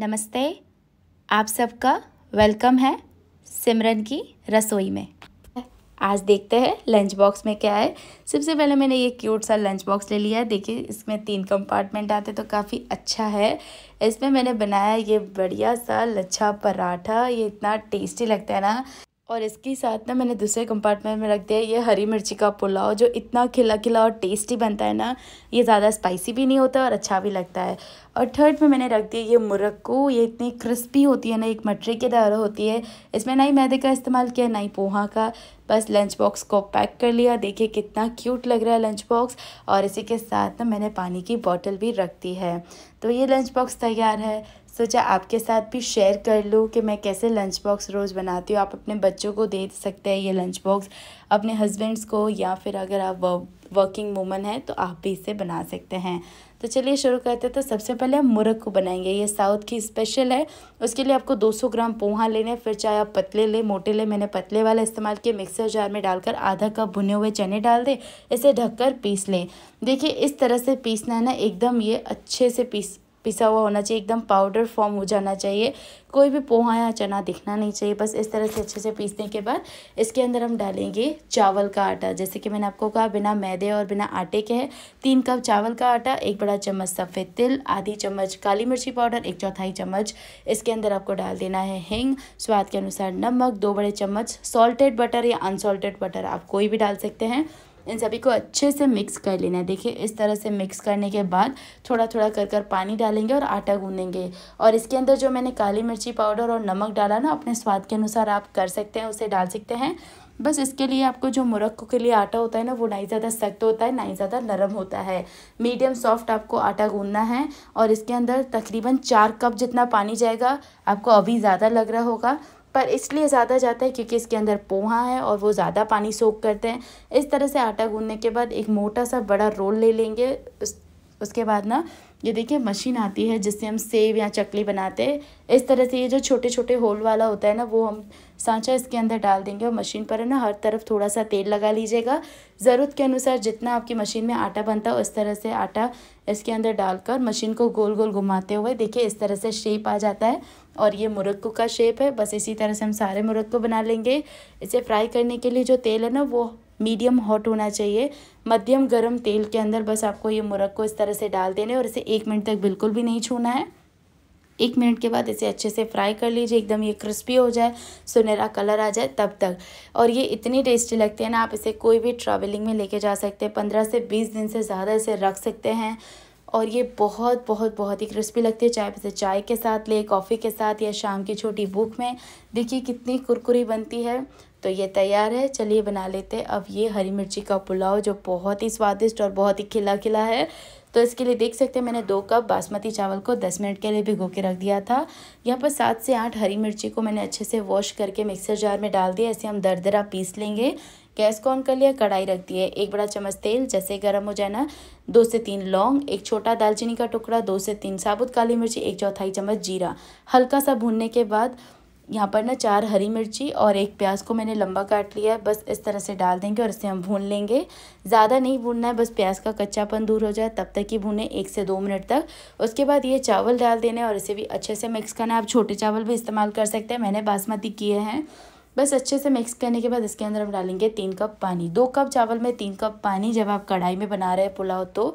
नमस्ते आप सबका वेलकम है सिमरन की रसोई में आज देखते हैं लंच बॉक्स में क्या है सबसे पहले मैंने ये क्यूट सा लंच बॉक्स ले लिया है देखिए इसमें तीन कंपार्टमेंट आते तो काफ़ी अच्छा है इसमें मैंने बनाया ये बढ़िया सा लच्छा पराठा ये इतना टेस्टी लगता है ना और इसके साथ ना मैंने दूसरे कंपार्टमेंट में रख दिया ये हरी मिर्ची का पुलाव जो इतना खिला खिला और टेस्टी बनता है ना ये ज़्यादा स्पाइसी भी नहीं होता और अच्छा भी लगता है और थर्ड में मैंने रख दिया ये मुरक्कू ये इतनी क्रिस्पी होती है ना एक मटरे के तरह होती है इसमें ना ही मैदे का इस्तेमाल किया ना ही पोहा का बस लंच बॉक्स को पैक कर लिया देखिए कितना क्यूट लग रहा है लंच बॉक्स और इसी के साथ ना मैंने पानी की बॉटल भी रख दी है तो ये लंच बॉक्स तैयार है सोचा आपके साथ भी शेयर कर लूँ कि मैं कैसे लंच बॉक्स रोज़ बनाती हूँ आप अपने बच्चों को दे सकते हैं ये लंच बॉक्स अपने हस्बैंड्स को या फिर अगर आप वर्किंग वूमन है तो आप भी इसे बना सकते हैं तो चलिए शुरू करते हैं तो सबसे पहले हम मुरक को बनाएंगे ये साउथ की स्पेशल है उसके लिए आपको 200 ग्राम पोहा लेने फिर चाहे आप पतले लें मोटे लें मैंने पतले वाला इस्तेमाल किया मिक्सर जार में डालकर आधा कप भुने हुए चने डाल दें इसे ढककर पीस लें देखिए इस तरह से पीसना है ना एकदम ये अच्छे से पीस पिसा हुआ होना चाहिए एकदम पाउडर फॉर्म हो जाना चाहिए कोई भी पोहा या चना दिखना नहीं चाहिए बस इस तरह से अच्छे से पीसने के बाद इसके अंदर हम डालेंगे चावल का आटा जैसे कि मैंने आपको कहा बिना मैदे और बिना आटे के है तीन कप चावल का आटा एक बड़ा चम्मच सफ़ेद तिल आधी चम्मच काली मिर्ची पाउडर एक चौथाई चम्मच इसके अंदर आपको डाल देना है हिंग स्वाद के अनुसार नमक दो बड़े चम्मच सॉल्टेड बटर या अनसॉल्टेड बटर आप कोई भी डाल सकते हैं इन सभी को अच्छे से मिक्स कर लेना है देखिए इस तरह से मिक्स करने के बाद थोड़ा थोड़ा कर कर पानी डालेंगे और आटा गूंदेंगे और इसके अंदर जो मैंने काली मिर्ची पाउडर और नमक डाला ना अपने स्वाद के अनुसार आप कर सकते हैं उसे डाल सकते हैं बस इसके लिए आपको जो मुरक्को के लिए आटा होता है ना वो ना ही ज़्यादा सख्त होता है ना ही ज़्यादा नरम होता है मीडियम सॉफ्ट आपको आटा गूंदना है और इसके अंदर तकरीबन चार कप जितना पानी जाएगा आपको अभी ज़्यादा लग रहा होगा पर इसलिए ज़्यादा जाता है क्योंकि इसके अंदर पोहा है और वो ज़्यादा पानी सोख करते हैं इस तरह से आटा गूंदने के बाद एक मोटा सा बड़ा रोल ले लेंगे उस उसके बाद ना ये देखिए मशीन आती है जिससे हम सेव या चकली बनाते हैं इस तरह से ये जो छोटे छोटे होल वाला होता है ना वो हम सांचा इसके अंदर डाल देंगे और मशीन पर है ना हर तरफ थोड़ा सा तेल लगा लीजिएगा ज़रूरत के अनुसार जितना आपकी मशीन में आटा बनता है उस तरह से आटा इसके अंदर डालकर मशीन को गोल गोल घुमाते हुए देखिए इस तरह से शेप आ जाता है और ये मुरक्को का शेप है बस इसी तरह से हम सारे मुरक्को बना लेंगे इसे फ्राई करने के लिए जो तेल है ना वो मीडियम हॉट होना चाहिए मध्यम गर्म तेल के अंदर बस आपको ये मुरग को इस तरह से डाल देने और इसे एक मिनट तक बिल्कुल भी नहीं छूना है एक मिनट के बाद इसे अच्छे से फ्राई कर लीजिए एकदम ये क्रिस्पी हो जाए सुनहरा कलर आ जाए तब तक और ये इतनी टेस्टी लगती है ना आप इसे कोई भी ट्रैवलिंग में लेके जा सकते हैं पंद्रह से बीस दिन से ज़्यादा इसे रख सकते हैं और ये बहुत बहुत बहुत ही क्रिस्पी लगती है चाहे इसे चाय के साथ ले कॉफ़ी के साथ या शाम की छोटी भूख में देखिए कितनी कुरकुरी बनती है तो ये तैयार है चलिए बना लेते हैं अब ये हरी मिर्ची का पुलाव जो बहुत ही स्वादिष्ट और बहुत ही खिला खिला है तो इसके लिए देख सकते हैं मैंने दो कप बासमती चावल को दस मिनट के लिए भिगो के रख दिया था यहाँ पर सात से आठ हरी मिर्ची को मैंने अच्छे से वॉश करके मिक्सर जार में डाल दिया ऐसे हम दरदरा पीस लेंगे गैस को ऑन कर लिया कढ़ाई रख दी है एक बड़ा चम्मच तेल जैसे गर्म हो जाए ना दो से तीन लौंग एक छोटा दालचीनी का टुकड़ा दो से तीन साबुत काली मिर्ची एक चौथाई चम्मच जीरा हल्का सा भूनने के बाद यहाँ पर ना चार हरी मिर्ची और एक प्याज को मैंने लंबा काट लिया है बस इस तरह से डाल देंगे और इसे हम भून लेंगे ज़्यादा नहीं भूनना है बस प्याज का कच्चापन दूर हो जाए तब तक ही भूने एक से दो मिनट तक उसके बाद ये चावल डाल देने और इसे भी अच्छे से मिक्स करना है आप छोटे चावल भी इस्तेमाल कर सकते हैं मैंने बासमती किए हैं बस अच्छे से मिक्स करने के बाद इसके अंदर हम डालेंगे तीन कप पानी दो कप चावल में तीन कप पानी जब आप कढ़ाई में बना रहे हैं पुलाव तो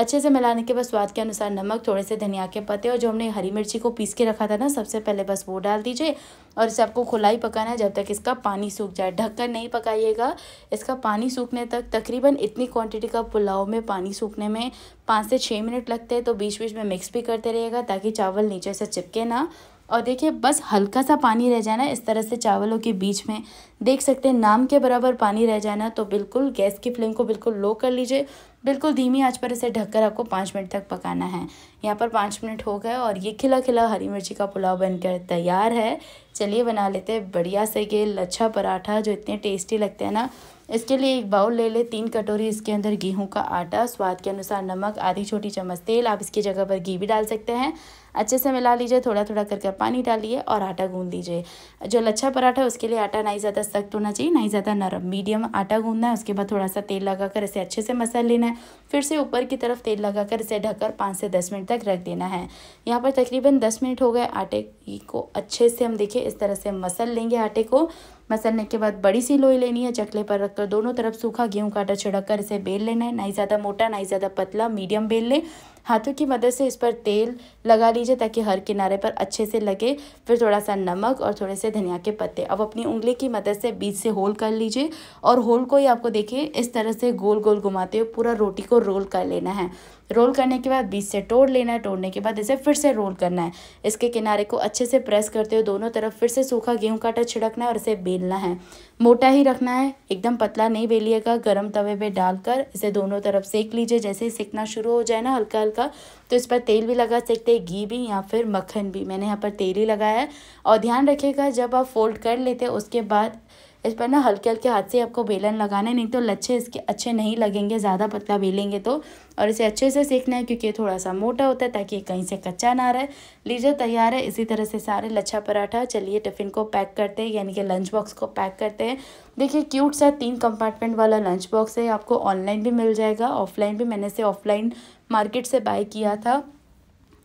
अच्छे से मिलाने के बाद स्वाद के अनुसार नमक थोड़े से धनिया के पत्ते और जो हमने हरी मिर्ची को पीस के रखा था ना सबसे पहले बस वो डाल दीजिए और इसे आपको खुला ही पकाना है जब तक इसका पानी सूख जाए ढककर नहीं पकाइएगा इसका पानी सूखने तक तकरीबन इतनी क्वांटिटी का पुलाव में पानी सूखने में पाँच से छः मिनट लगते हैं तो बीच बीच में मिक्स भी करते रहिएगा ताकि चावल नीचे से चिपके ना और देखिए बस हल्का सा पानी रह जाना इस तरह से चावलों के बीच में देख सकते हैं नाम के बराबर पानी रह जाना तो बिल्कुल गैस की फ्लेम को बिल्कुल लो कर लीजिए बिल्कुल धीमी आंच पर इसे ढककर आपको पाँच मिनट तक पकाना है यहाँ पर पाँच मिनट हो गए और ये खिला खिला हरी मिर्ची का पुलाव बनकर तैयार है चलिए बना लेते हैं बढ़िया से ये लच्छा पराठा जो इतने टेस्टी लगते हैं ना इसके लिए एक बाउल ले ले तीन कटोरी इसके अंदर गेहूँ का आटा स्वाद के अनुसार नमक आधी छोटी चम्मच तेल आप इसकी जगह पर घी भी डाल सकते हैं अच्छे से मिला लीजिए थोड़ा थोड़ा करके पानी डालिए और आटा गूंद लीजिए जो लच्छा पराठा है उसके लिए आटा ना ही ज़्यादा सख्त होना चाहिए ना ही ज़्यादा नरम मीडियम आटा गूंदना है उसके बाद थोड़ा सा तेल लगाकर इसे अच्छे से मसल लेना है फिर से ऊपर की तरफ तेल लगाकर इसे ढककर पाँच से दस मिनट तक रख देना है यहाँ पर तकरीबन दस मिनट हो गए आटे को अच्छे से हम देखिए इस तरह से मसल लेंगे आटे को मसलने के बाद बड़ी सी लोई लेनी है चकले पर रखकर दोनों तरफ सूखा गेहूं का आटा छिड़क कर इसे बेल लेना है ना ही ज़्यादा मोटा ना ही ज़्यादा पतला मीडियम बेल लें हाथों की मदद से इस पर तेल लगा लीजिए ताकि हर किनारे पर अच्छे से लगे फिर थोड़ा सा नमक और थोड़े से धनिया के पत्ते अब अपनी उंगली की मदद से बीच से होल कर लीजिए और होल को ही आपको देखिए इस तरह से गोल गोल घुमाते हुए पूरा रोटी को रोल कर लेना है रोल करने के बाद बीच से तोड़ लेना है तोड़ने के बाद इसे फिर से रोल करना है इसके किनारे को अच्छे से प्रेस करते हुए दोनों तरफ फिर से सूखा गेहूं का आटा छिड़कना है और इसे बेलना है मोटा ही रखना है एकदम पतला नहीं बेलिएगा गर्म तवे पे डालकर इसे दोनों तरफ सेक लीजिए जैसे ही सेकना शुरू हो जाए ना हल्का हल्का तो इस पर तेल भी लगा सेकते सकते हैं घी भी या फिर मक्खन भी मैंने यहाँ पर तेल ही लगाया है और ध्यान रखिएगा जब आप फोल्ड कर लेते हैं उसके बाद इस पर ना हल्के हल्के हाथ से आपको बेलन लगाना है नहीं तो लच्छे इसके अच्छे नहीं लगेंगे ज़्यादा पतला बेलेंगे तो और इसे अच्छे से सेकना है क्योंकि थोड़ा सा मोटा होता है ताकि कहीं से कच्चा ना रहे लीजिए तैयार है इसी तरह से सारे लच्छा पराठा चलिए टिफ़िन को पैक करते हैं यानी कि लंच बॉक्स को पैक करते हैं देखिए क्यूट सा तीन कंपार्टमेंट वाला लंच बॉक्स है आपको ऑनलाइन भी मिल जाएगा ऑफलाइन भी मैंने इसे ऑफलाइन मार्केट से बाई किया था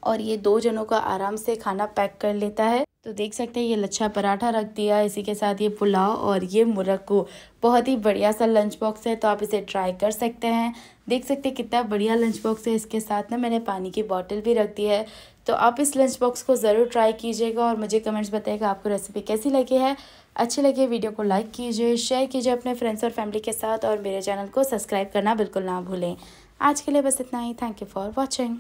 और ये दो जनों का आराम से खाना पैक कर लेता है तो देख सकते हैं ये लच्छा पराठा रख दिया इसी के साथ ये पुलाव और ये मुरक्को बहुत ही बढ़िया सा लंच बॉक्स है तो आप इसे ट्राई कर सकते हैं देख सकते हैं कितना बढ़िया लंच बॉक्स है इसके साथ ना मैंने पानी की बॉटल भी रख दी है तो आप इस लंच बॉक्स को ज़रूर ट्राई कीजिएगा और मुझे कमेंट्स बताइएगा आपको रेसिपी कैसी लगी है अच्छी लगी वीडियो को लाइक कीजिए शेयर कीजिए अपने फ्रेंड्स और फैमिली के साथ और मेरे चैनल को सब्सक्राइब करना बिल्कुल ना भूलें आज के लिए बस इतना ही थैंक यू फॉर वॉचिंग